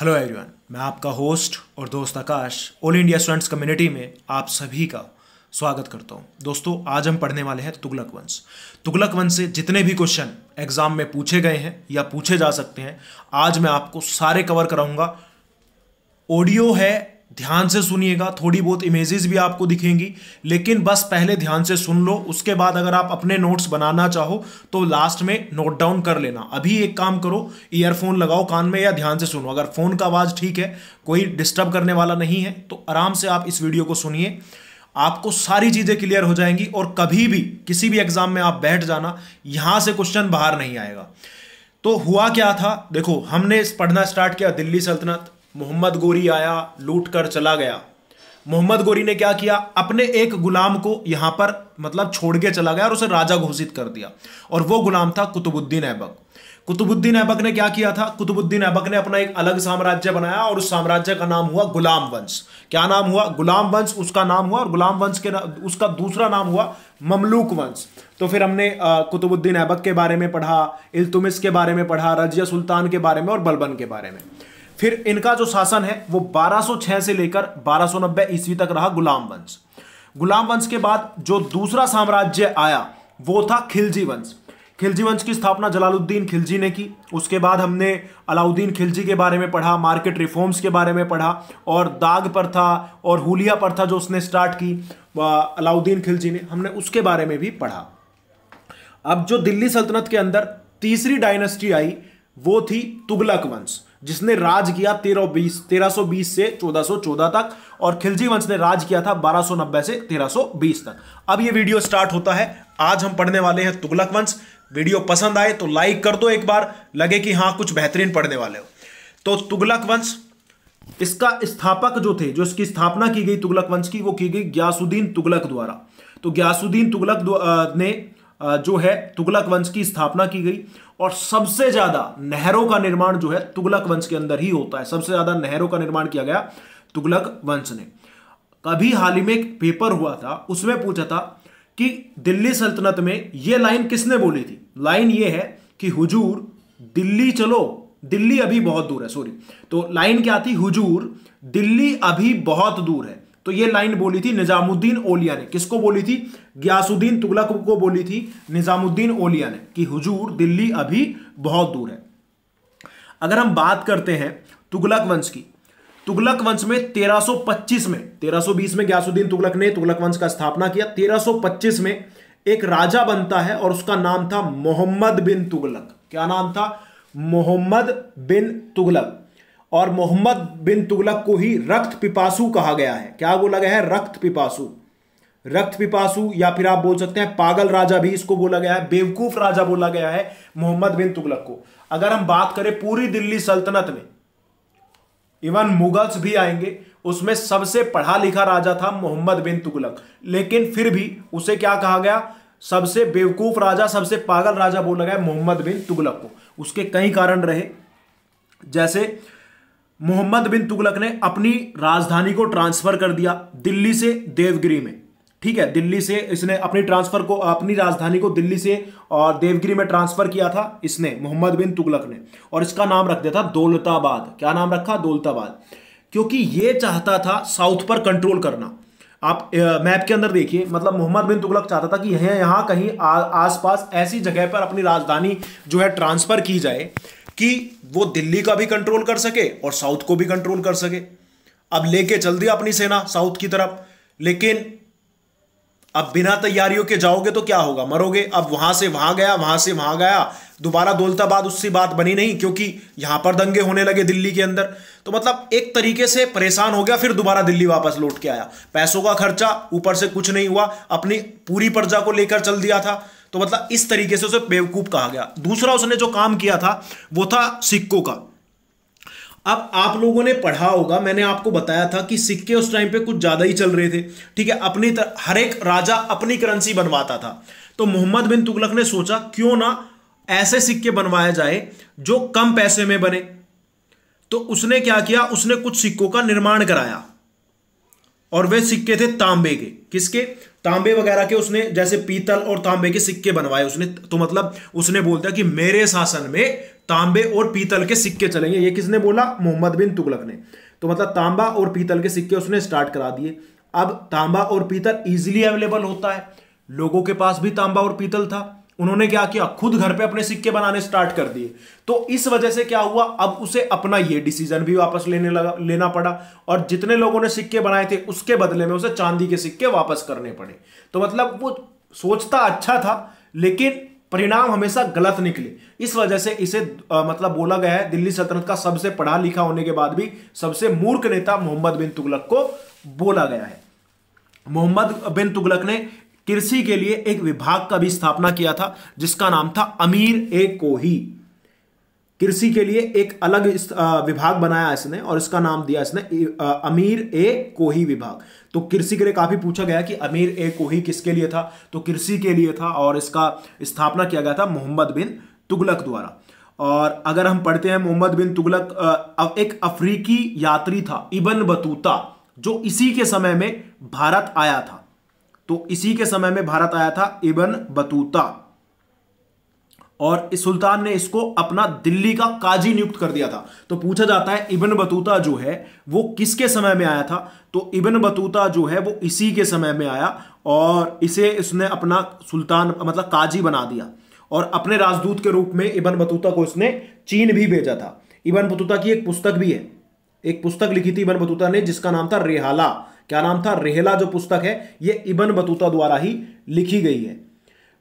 hello everyone मैं आपका host और दोस्त Akash all India students community में आप सभी का स्वागत करता हूँ दोस्तों आज हम पढ़ने वाले हैं तुगलक वंश तुगलक वंश से जितने भी क्वेश्चन एग्जाम में पूछे गए हैं या पूछे जा सकते हैं आज मैं आपको सारे कवर कराऊंगा ऑडियो है ध्यान से सुनिएगा थोड़ी बहुत इमेजेस भी आपको दिखेंगी लेकिन बस पहले ध्यान से सुन लो उसके बाद अगर आप अपने नोट्स बनाना चाहो तो लास्ट में नोट डाउन कर लेना अभी एक काम करो ईयरफोन लगाओ कान में या ध्यान से सुनो अगर फ़ोन का आवाज़ ठीक है कोई डिस्टर्ब करने वाला नहीं है तो आराम से आप इस वीडियो को सुनिए आपको सारी चीज़ें क्लियर हो जाएंगी और कभी भी किसी भी एग्ज़ाम में आप बैठ जाना यहां से क्वेश्चन बाहर नहीं आएगा तो हुआ क्या था देखो हमने पढ़ना स्टार्ट किया दिल्ली सल्तनत मोहम्मद गोरी आया लूट कर चला गया मोहम्मद गोरी ने क्या किया अपने एक गुलाम को यहां पर मतलब छोड़ के चला गया और उसे राजा घोषित कर दिया और वो गुलाम था कुतुबुद्दीन ऐबक कुतुबुद्दीन ऐबक ने क्या किया था कुतुबुद्दीन ऐबक ने अपना एक अलग साम्राज्य बनाया और उस साम्राज्य का नाम हुआ गुलाम वंश क्या नाम हुआ गुलाम वंश उसका नाम हुआ और गुलाम वंश के उसका दूसरा नाम हुआ ममलूक वंश तो फिर हमने कुतुबुद्दीन ऐबक के बारे में पढ़ा इल्तुमिस के बारे में पढ़ा रजिया सुल्तान के बारे में और बलबन के बारे में फिर इनका जो शासन है वो 1206 से लेकर 1290 ईस्वी तक रहा गुलाम वंश गुलाम वंश के बाद जो दूसरा साम्राज्य आया वो था खिलजी वंश खिलजी वंश की स्थापना जलालुद्दीन खिलजी ने की उसके बाद हमने अलाउद्दीन खिलजी के बारे में पढ़ा मार्केट रिफॉर्म्स के बारे में पढ़ा और दाग पर था और हुलिया पर था जो उसने स्टार्ट की अलाउद्दीन खिलजी ने हमने उसके बारे में भी पढ़ा अब जो दिल्ली सल्तनत के अंदर तीसरी डायनेस्टी आई वो थी तुगलक वंश जिसने राज किया तेरह बीस तेरह सौ बीस से चौदह सौ चौदह तक और खिलजी वंश ने राज किया था बारह सौ नब्बे से तेरह सौ बीस तक अब ये वीडियो स्टार्ट होता है आज हम पढ़ने वाले हैं तुगलक वंश वीडियो पसंद आए तो लाइक कर दो एक बार लगे कि हाँ कुछ बेहतरीन पढ़ने वाले हो तो तुगलक वंश इसका स्थापक जो थे जो इसकी स्थापना की गई तुगलक वंश की वो की गई ग्यासुद्दीन तुगलक द्वारा तो ग्यासुद्दीन तुगलक ने जो है तुगलक वंश की स्थापना की गई और सबसे ज्यादा नहरों का निर्माण जो है तुगलक वंश के अंदर ही होता है सबसे ज्यादा नहरों का निर्माण किया गया तुगलक वंश ने कभी हाल ही में एक पेपर हुआ था उसमें पूछा था कि दिल्ली सल्तनत में यह लाइन किसने बोली थी लाइन यह है कि हुजूर दिल्ली चलो दिल्ली अभी बहुत दूर है सॉरी तो लाइन क्या थी हुजूर दिल्ली अभी बहुत दूर है तो ये लाइन बोली थी निजामुद्दीन ओलिया ने किसको बोली थी ग्यासुद्दीन तुगलक को बोली थी निजामुद्दीन ओलिया ने कि हुजूर दिल्ली अभी बहुत दूर है अगर हम बात करते हैं तुगलक वंश की तुगलक वंश में 1325 में 1320 में ग्यासुद्दीन तुगलक ने तुगलक वंश का स्थापना किया 1325 में एक राजा बनता है और उसका नाम था मोहम्मद बिन तुगलक क्या नाम था मोहम्मद बिन तुगलक और मोहम्मद बिन तुगलक को ही रक्त पिपासु कहा गया है क्या बोला गया है रक्त पिपासु रक्त पिपासु या फिर आप बोल सकते हैं पागल राजा भी इसको बोला गया है बेवकूफ राजा बोला गया है मोहम्मद बिन तुगलक को अगर हम बात करें पूरी दिल्ली सल्तनत में इवन मुगल्स भी आएंगे उसमें सबसे पढ़ा लिखा राजा था मोहम्मद बिन तुगलक लेकिन फिर भी उसे क्या कहा गया सबसे बेवकूफ राजा सबसे पागल राजा बोला गया मोहम्मद बिन तुगलक को उसके कई कारण रहे जैसे मोहम्मद बिन तुगलक ने अपनी राजधानी को ट्रांसफर कर दिया दिल्ली से देवगिरी में ठीक है दिल्ली से इसने अपनी ट्रांसफर को अपनी राजधानी को दिल्ली से और देवगिरी में ट्रांसफर किया था इसने मोहम्मद बिन तुगलक ने और इसका नाम रख दिया था दौलताबाद क्या नाम रखा दौलताबाद क्योंकि ये चाहता था साउथ पर कंट्रोल करना आप मैप के अंदर देखिए मतलब मोहम्मद बिन तुगलक चाहता था कि यहाँ यहाँ कहीं आस ऐसी जगह पर अपनी राजधानी जो है ट्रांसफर की जाए कि वो दिल्ली का भी कंट्रोल कर सके और साउथ को भी कंट्रोल कर सके अब लेके चल दिया अपनी सेना साउथ की तरफ लेकिन अब बिना तैयारियों के जाओगे तो क्या होगा मरोगे अब वहां से वहां गया वहां से वहां गया दोबारा दौलताबाद उससे बात बनी नहीं क्योंकि यहां पर दंगे होने लगे दिल्ली के अंदर तो मतलब एक तरीके से परेशान हो गया फिर दोबारा दिल्ली वापस लौट के आया पैसों का खर्चा ऊपर से कुछ नहीं हुआ अपनी पूरी प्रजा को लेकर चल दिया था तो मतलब इस तरीके से उसे बेवकूफ कहा गया दूसरा उसने जो काम किया था वो था सिक्कों का अब आप लोगों ने पढ़ा होगा मैंने आपको बताया था कि सिक्के उस टाइम पे कुछ ज़्यादा ही चल रहे थे ठीक है अपनी तर, हर एक राजा अपनी करेंसी बनवाता था तो मोहम्मद बिन तुगलक ने सोचा क्यों ना ऐसे सिक्के बनवाए जाए जो कम पैसे में बने तो उसने क्या किया उसने कुछ सिक्कों का निर्माण कराया और वे सिक्के थे तांबे के किसके तांबे वगैरह के उसने जैसे पीतल और तांबे के सिक्के बनवाए उसने तो मतलब उसने बोल दिया कि मेरे शासन में तांबे और पीतल के सिक्के चलेंगे ये किसने बोला मोहम्मद बिन तुगलक ने तो मतलब तांबा और पीतल के सिक्के उसने स्टार्ट करा दिए अब तांबा और पीतल इजीली अवेलेबल होता है लोगों के पास भी तांबा और पीतल था उन्होंने क्या किया खुद घर पे अपने सिक्के बनाने स्टार्ट कर दिए तो इस वजह से क्या हुआ अब उसे अपना ये डिसीजन भी वापस लेने लगा लेना पड़ा और जितने लोगों ने सिक्के बनाए थे उसके बदले में उसे चांदी के सिक्के वापस करने पड़े तो मतलब वो सोचता अच्छा था लेकिन परिणाम हमेशा गलत निकले इस वजह से इसे आ, मतलब बोला गया है दिल्ली सल्तनत का सबसे पढ़ा लिखा होने के बाद भी सबसे मूर्ख नेता मोहम्मद बिन तुगलक को बोला गया है मोहम्मद बिन तुगलक ने कृषि के लिए एक विभाग का भी स्थापना किया था जिसका नाम था अमीर ए कोही कृषि के लिए एक अलग विभाग बनाया इसने और इसका नाम दिया इसने अमीर ए कोही विभाग तो कृषि के लिए काफ़ी पूछा गया कि अमीर ए कोही किसके लिए था तो कृषि के लिए था और इसका स्थापना किया गया था मोहम्मद बिन तुगलक द्वारा और अगर हम पढ़ते हैं मोहम्मद बिन तुगलक एक अफ्रीकी यात्री था इबन बतूता जो इसी के समय में भारत आया था तो इसी के समय में भारत आया था इबन बतूता और इस सुल्तान ने इसको अपना दिल्ली का काजी नियुक्त कर दिया था तो पूछा जाता है इबन बतूता जो है वो किसके समय में आया था तो इबन बतूता जो है वो इसी के समय में आया और इसे इसने अपना सुल्तान मतलब काजी बना दिया और अपने राजदूत के रूप में इबन बतूता को इसने चीन भी भेजा था इबन बतूता की एक पुस्तक भी है एक पुस्तक लिखी थी इबन बतूता ने जिसका नाम था रेहाला क्या नाम था रेहला जो पुस्तक है ये इबन बतूता द्वारा ही लिखी गई है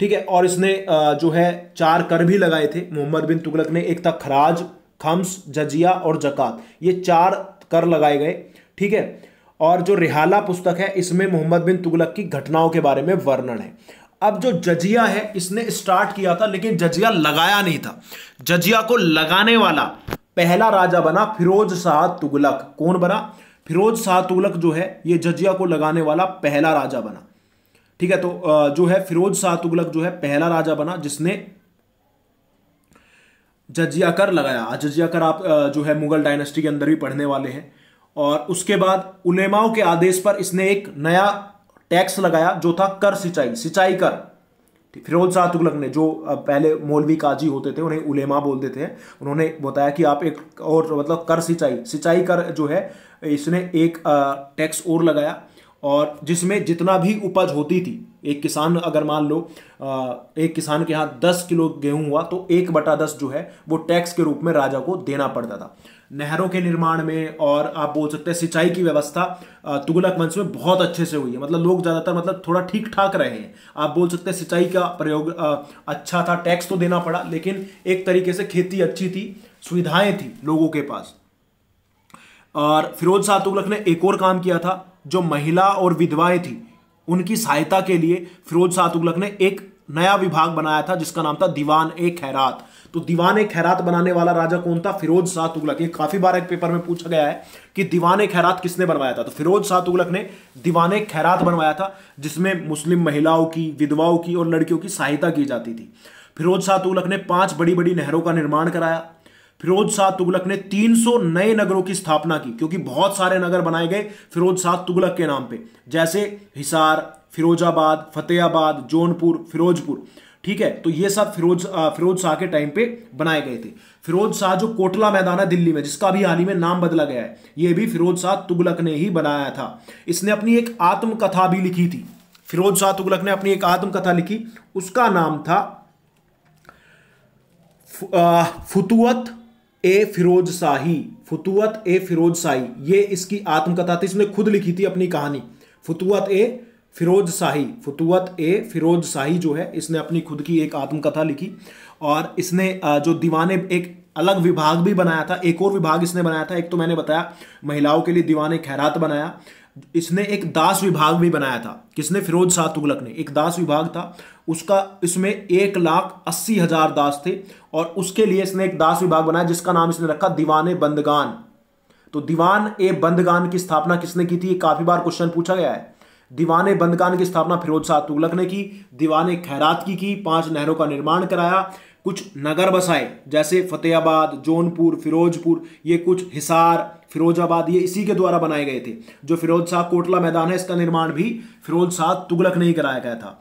ठीक है और इसने जो है चार कर भी लगाए थे मोहम्मद बिन तुगलक ने एक था खराज खम्स जजिया और जक़ात ये चार कर लगाए गए ठीक है और जो रिहाला पुस्तक है इसमें मोहम्मद बिन तुगलक की घटनाओं के बारे में वर्णन है अब जो जजिया है इसने स्टार्ट किया था लेकिन जजिया लगाया नहीं था जजिया को लगाने वाला पहला राजा बना फिरोज शाह तुगलक कौन बना फिरोज शाह तुगलक जो है ये जजिया को लगाने वाला पहला राजा बना ठीक है तो जो है फिरोज शाह तुगलक जो है पहला राजा बना जिसने जजिया कर लगाया जजिया कर आप जो है मुगल डायनेस्टी के अंदर भी पढ़ने वाले हैं और उसके बाद उलेमाओं के आदेश पर इसने एक नया टैक्स लगाया जो था कर सिंचाई सिंचाई कर फिरोज शाह तुगलक ने जो पहले मौलवी काजी होते थे उन्हें उलेमा बोलते थे उन्होंने बताया कि आप एक और मतलब कर सिंचाई सिंचाई कर जो है इसने एक टैक्स और लगाया और जिसमें जितना भी उपज होती थी एक किसान अगर मान लो एक किसान के यहाँ दस किलो गेहूं हुआ तो एक बटा दस जो है वो टैक्स के रूप में राजा को देना पड़ता था नहरों के निर्माण में और आप बोल सकते हैं सिंचाई की व्यवस्था तुगलक वंश में बहुत अच्छे से हुई है मतलब लोग ज़्यादातर मतलब थोड़ा ठीक ठाक रहे हैं आप बोल सकते हैं सिंचाई का प्रयोग अच्छा था टैक्स तो देना पड़ा लेकिन एक तरीके से खेती अच्छी थी सुविधाएं थी लोगों के पास और फिरोज शाह तुगलक ने एक और काम किया था जो महिला और विधवाएं थी उनकी सहायता के लिए फिरोज शाह तुगलक ने एक नया विभाग बनाया था जिसका नाम था दीवान ए खैरात तो दीवान ए खैरात बनाने वाला राजा कौन था फिरोज शाह तुगलक ये काफी बार एक पेपर में पूछा गया है कि दीवान ए खैरात किसने बनवाया था तो फिरोज शाह तुगलक ने दीवान ए खैरात बनवाया था जिसमें मुस्लिम महिलाओं की विधवाओं की और लड़कियों की सहायता की जाती थी फिरोज शाह तुगलक ने पांच बड़ी बड़ी नहरों का निर्माण कराया फिरोज शाह तुगलक ने 300 नए नगरों की स्थापना की क्योंकि बहुत सारे नगर बनाए गए फिरोज शाह तुगलक के नाम पे जैसे हिसार फिरोजाबाद फतेहाबाद जौनपुर फिरोजपुर ठीक है तो ये सब फिरोज फिरोज शाह के टाइम पे बनाए गए थे फिरोज शाह जो कोटला मैदान है दिल्ली में जिसका भी हाल ही में नाम बदला गया है ये भी फिरोज शाह तुगलक ने ही बनाया था इसने अपनी एक आत्मकथा भी लिखी थी फिरोज शाह तुगलक ने अपनी एक आत्मकथा लिखी उसका नाम था फुतुअत ए फिरोज शाही फुतुअत ए फिरोज शाही ये इसकी आत्मकथा थी इसने खुद लिखी थी अपनी कहानी फुतुअत ए फिरोज शाही फुतुअत ए फिरोज शाही जो है इसने अपनी खुद की एक आत्मकथा लिखी और इसने जो दीवाने एक अलग विभाग भी बनाया था एक और विभाग इसने बनाया था एक तो मैंने बताया महिलाओं के लिए दीवाने खैरात बनाया इसने एक दास विभाग भी बनाया था किसने फिरोज शाह तुगलक ने एक दास विभाग था उसका इसमें एक लाख अस्सी हजार दास थे और उसके लिए इसने एक दास विभाग बनाया जिसका नाम इसने रखा दीवान बंदगान तो दीवान ए बंदगान की स्थापना किसने की थी काफी बार क्वेश्चन पूछा गया है दीवान बंदगान की स्थापना फिरोज शाह तुगलक ने की दीवान खैरात की की पांच नहरों का निर्माण कराया कुछ नगर बसाए जैसे फतेहाबाद जौनपुर फिरोजपुर ये कुछ हिसार फिरोजाबाद ये इसी के द्वारा बनाए गए थे जो फिरोज शाह कोटला मैदान है इसका निर्माण भी फिरोज शाह तुगलक ने ही कराया गया था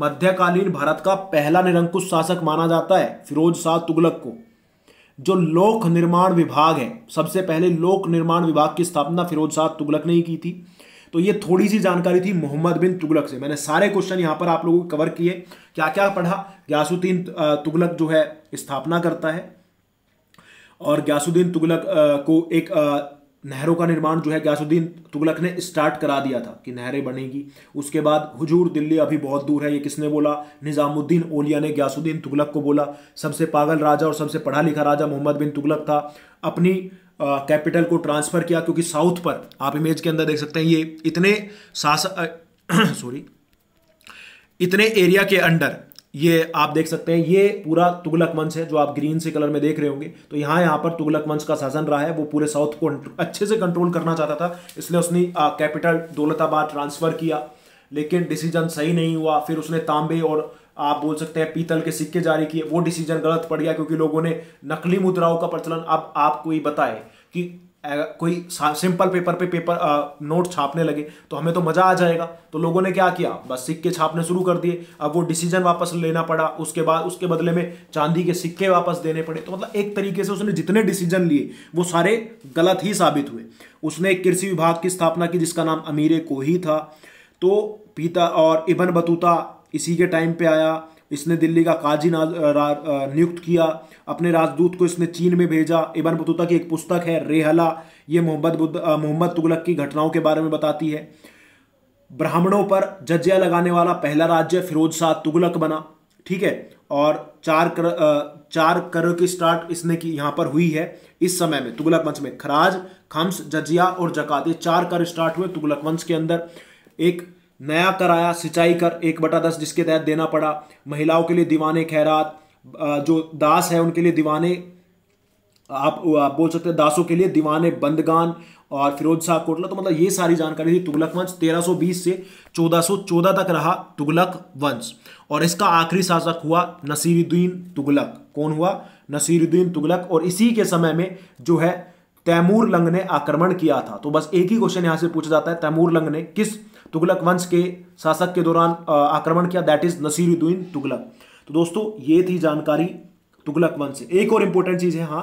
मध्यकालीन भारत का पहला निरंकुश शासक माना जाता है फिरोज शाह तुगलक को जो लोक निर्माण विभाग है सबसे पहले लोक निर्माण विभाग की स्थापना फिरोज शाह तुगलक ने ही की थी तो ये थोड़ी सी जानकारी थी मोहम्मद बिन तुगलक से मैंने सारे क्वेश्चन यहाँ पर आप लोगों को कवर किए क्या क्या पढ़ा ग्यासुद्दीन तुगलक जो है स्थापना करता है और ग्यासुद्दीन तुगलक को एक नहरों का निर्माण जो है ग्यासुद्दीन तुगलक ने स्टार्ट करा दिया था कि नहरें बनेगी उसके बाद हुजूर दिल्ली अभी बहुत दूर है ये किसने बोला निज़ामुद्दीन ओलिया ने ग्यासुद्दीन तुगलक को बोला सबसे पागल राजा और सबसे पढ़ा लिखा राजा मोहम्मद बिन तुगलक था अपनी कैपिटल को ट्रांसफ़र किया क्योंकि साउथ पर आप इमेज के अंदर देख सकते हैं ये इतने सॉरी इतने एरिया के अंडर ये आप देख सकते हैं ये पूरा तुगलक वंश है जो आप ग्रीन से कलर में देख रहे होंगे तो यहाँ यहाँ पर तुगलक वंश का शासन रहा है वो पूरे साउथ को अच्छे से कंट्रोल करना चाहता था इसलिए उसने कैपिटल दौलताबाद ट्रांसफ़र किया लेकिन डिसीजन सही नहीं हुआ फिर उसने तांबे और आप बोल सकते हैं पीतल के सिक्के जारी किए वो डिसीजन गलत पड़ गया क्योंकि लोगों ने नकली मुद्राओं का प्रचलन अब आपको ही बताए कि कोई सिंपल पेपर पे पेपर आ, नोट छापने लगे तो हमें तो मज़ा आ जाएगा तो लोगों ने क्या किया बस सिक्के छापने शुरू कर दिए अब वो डिसीजन वापस लेना पड़ा उसके बाद उसके बदले में चांदी के सिक्के वापस देने पड़े तो मतलब एक तरीके से उसने जितने डिसीजन लिए वो सारे गलत ही साबित हुए उसने एक कृषि विभाग की स्थापना की जिसका नाम अमीर कोही था तो पीता और इबन बतूता इसी के टाइम पे आया इसने दिल्ली का काजी ना नियुक्त किया अपने राजदूत को इसने चीन में भेजा इबन बतूता की एक पुस्तक है रेहला ये मोहम्मद मोहम्मद तुगलक की घटनाओं के बारे में बताती है ब्राह्मणों पर जजिया लगाने वाला पहला राज्य फिरोज शाह तुगलक बना ठीक है और चार कर चार कर की स्टार्ट इसने की यहाँ पर हुई है इस समय में तुगलक वंश में खराज खम्स जजिया और जकात ये चार कर स्टार्ट हुए तुगलक वंश के अंदर एक नया कराया सिंचाई कर एक बटा दस जिसके तहत देना पड़ा महिलाओं के लिए दीवाने खैरात जो दास है उनके लिए दीवाने आप, आप बोल सकते हैं दासों के लिए दीवाने बंदगान और फिरोज शाह कोटला तो मतलब ये सारी जानकारी थी तुगलक वंश 1320 से 1414 तक रहा तुगलक वंश और इसका आखिरी शासक हुआ नसीरुद्दीन तुगलक कौन हुआ नसीरुद्दीन तुगलक और इसी के समय में जो है तैमूर लंग ने आक्रमण किया था तो बस एक ही क्वेश्चन यहां से पूछा जाता है तैमूर लंग ने किस तुगलक वंश के शासक के दौरान आक्रमण किया दैट इज नसीरुद्दीन तुगलक तो दोस्तों ये थी जानकारी तुगलक वंश से एक और इंपॉर्टेंट चीज है हाँ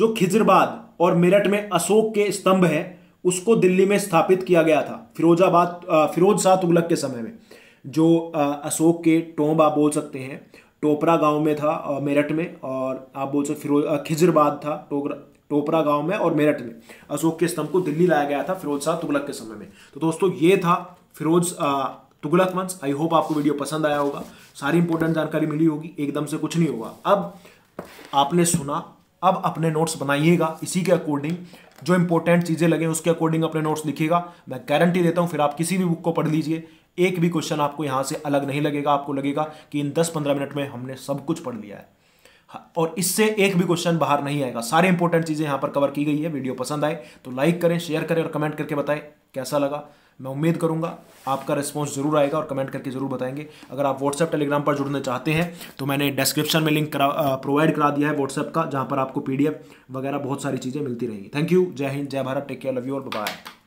जो खिजरबाद और मेरठ में अशोक के स्तंभ है उसको दिल्ली में स्थापित किया गया था फिरोजाबाद फिरोज शाह तुगलक के समय में जो अशोक के टोंब आप बोल सकते हैं टोपरा गांव में था मेरठ में और आप बोल सकते फिरोज खिजरबाद था टोगरा टोपरा गांव में और मेरठ में अशोक के स्तंभ को दिल्ली लाया गया था फिरोज शाह तुगलक के समय में तो दोस्तों ये था फिरोज तुगलक वंश आई होप आपको वीडियो पसंद आया होगा सारी इंपॉर्टेंट जानकारी मिली होगी एकदम से कुछ नहीं होगा अब आपने सुना अब अपने नोट्स बनाइएगा इसी के अकॉर्डिंग जो इंपॉर्टेंट चीज़ें लगें उसके अकॉर्डिंग अपने नोट्स लिखिएगा मैं गारंटी देता हूँ फिर आप किसी भी बुक को पढ़ लीजिए एक भी क्वेश्चन आपको यहाँ से अलग नहीं लगेगा आपको लगेगा कि इन 10-15 मिनट में हमने सब कुछ पढ़ लिया है हाँ, और इससे एक भी क्वेश्चन बाहर नहीं आएगा सारे इंपॉर्टेंट चीज़ें यहाँ पर कवर की गई है वीडियो पसंद आए तो लाइक करें शेयर करें और कमेंट करके बताएं कैसा लगा मैं उम्मीद करूंगा आपका रिस्पॉन्स जरूर आएगा और कमेंट करके जरूर बताएंगे अगर आप व्हाट्सएप टेलीग्राम पर जुड़ना चाहते हैं तो मैंने डिस्क्रिप्शन में लिंक करा प्रोवाइड करा दिया है व्हाट्सएप का जहां पर आपको पीडीएफ वगैरह बहुत सारी चीज़ें मिलती रहेंगी थैंक यू जय हिंद जय Bharat take care love you और बाय